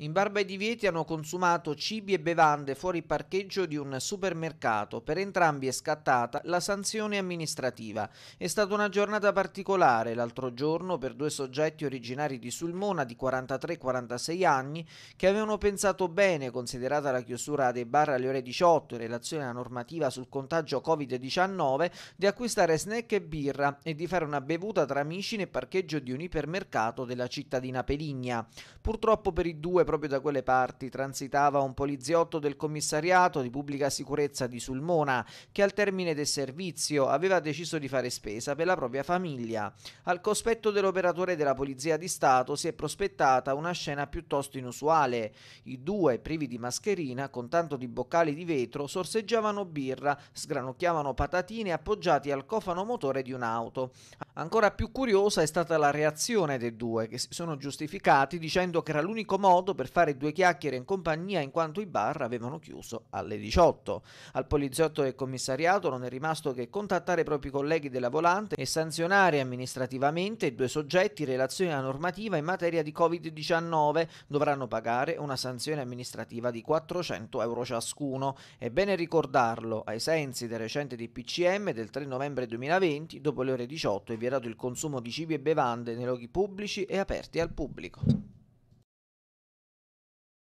In Barba e divieti hanno consumato cibi e bevande fuori parcheggio di un supermercato. Per entrambi è scattata la sanzione amministrativa. È stata una giornata particolare l'altro giorno per due soggetti originari di Sulmona di 43-46 anni che avevano pensato bene, considerata la chiusura dei bar alle ore 18 in relazione alla normativa sul contagio Covid-19, di acquistare snack e birra e di fare una bevuta tra amici nel parcheggio di un ipermercato della cittadina Peligna. Purtroppo per i due proprio da quelle parti transitava un poliziotto del commissariato di pubblica sicurezza di Sulmona che al termine del servizio aveva deciso di fare spesa per la propria famiglia. Al cospetto dell'operatore della Polizia di Stato si è prospettata una scena piuttosto inusuale. I due, privi di mascherina, con tanto di boccali di vetro, sorseggiavano birra, sgranocchiavano patatine appoggiati al cofano motore di un'auto. Ancora più curiosa è stata la reazione dei due, che si sono giustificati dicendo che era l'unico modo per fare due chiacchiere in compagnia in quanto i bar avevano chiuso alle 18. Al poliziotto del commissariato non è rimasto che contattare i propri colleghi della volante e sanzionare amministrativamente i due soggetti in relazione alla normativa in materia di Covid-19. Dovranno pagare una sanzione amministrativa di 400 euro ciascuno. È bene ricordarlo, ai sensi del recente DPCM del 3 novembre 2020, dopo le ore 18 i vietato il consumo di cibi e bevande nei luoghi pubblici e aperti al pubblico.